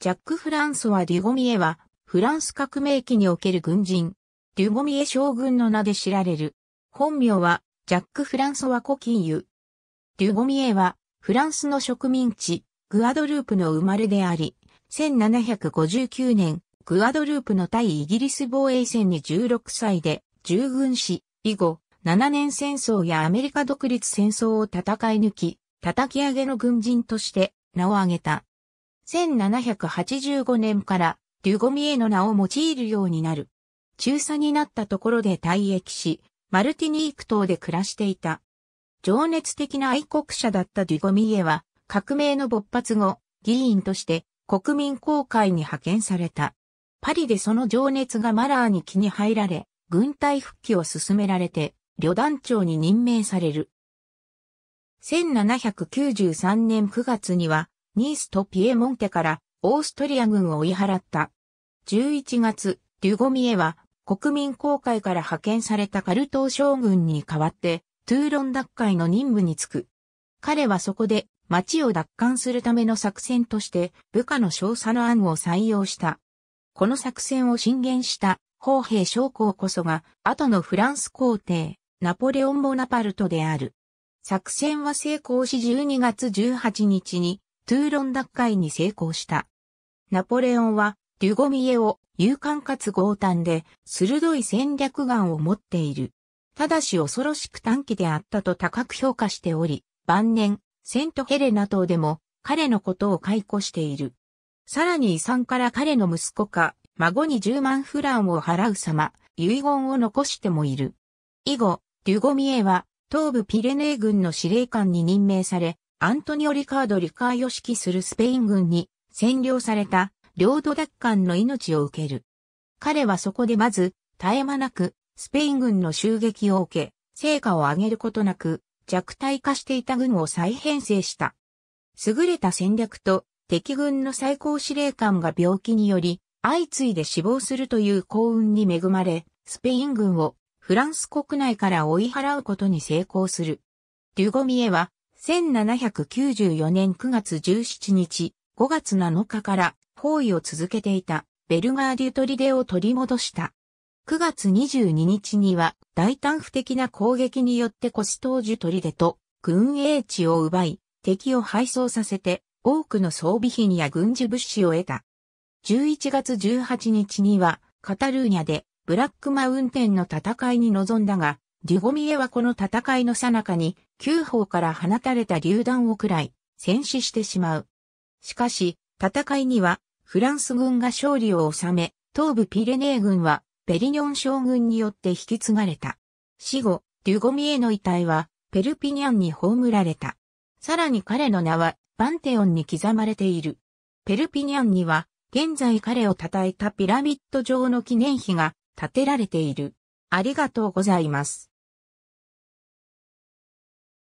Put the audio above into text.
ジャック・フランソワ・デュゴミエは、フランス革命期における軍人、デュゴミエ将軍の名で知られる。本名は、ジャック・フランソワ・コキンユ。デュゴミエは、フランスの植民地、グアドループの生まれであり、1759年、グアドループの対イギリス防衛戦に16歳で、従軍し、以後、7年戦争やアメリカ独立戦争を戦い抜き、叩き上げの軍人として名を挙げた。1785年からデュゴミエの名を用いるようになる。中佐になったところで退役し、マルティニーク島で暮らしていた。情熱的な愛国者だったデュゴミエは、革命の勃発後、議員として国民公会に派遣された。パリでその情熱がマラーに気に入られ、軍隊復帰を進められて、旅団長に任命される。1793年9月には、ニースとピエモンテからオーストリア軍を追い払った。11月、デュゴミエは国民公会から派遣されたカルトー将軍に代わって、トゥーロン奪回の任務に就く。彼はそこで町を奪還するための作戦として部下の少佐の案を採用した。この作戦を進言した砲兵将校こそが後のフランス皇帝、ナポレオン・ボナパルトである。作戦は成功し12月18日にトゥーロン奪回に成功した。ナポレオンは、デュゴミエを勇敢かつ強胆で、鋭い戦略眼を持っている。ただし恐ろしく短期であったと高く評価しており、晩年、セントヘレナ島でも彼のことを解雇している。さらに遺産から彼の息子か、孫に10万フランを払う様、遺言を残してもいる。以後、デュゴミエは、東部ピレネー軍の司令官に任命され、アントニオ・リカード・リカーヨ指揮するスペイン軍に占領された領土奪還の命を受ける。彼はそこでまず、絶え間なく、スペイン軍の襲撃を受け、成果を上げることなく、弱体化していた軍を再編成した。優れた戦略と敵軍の最高司令官が病気により相次いで死亡するという幸運に恵まれ、スペイン軍をフランス国内から追い払うことに成功する。デュゴミエは1794年9月17日、5月7日から包囲を続けていたベルガーデュトリデを取り戻した。9月22日には大胆不敵な攻撃によってコストージュトリデと軍営地を奪い、敵を敗走させて多くの装備品や軍事物資を得た。11月18日にはカタルーニャでブラックマウンテンの戦いに臨んだが、デュゴミエはこの戦いの最中に、旧砲から放たれた榴弾を喰らい、戦死してしまう。しかし、戦いには、フランス軍が勝利を収め、東部ピレネー軍は、ペリニョン将軍によって引き継がれた。死後、デュゴミエの遺体は、ペルピニャンに葬られた。さらに彼の名は、バンテオンに刻まれている。ペルピニャンには、現在彼を称えたピラミッド上の記念碑が建てられている。ありがとうございます。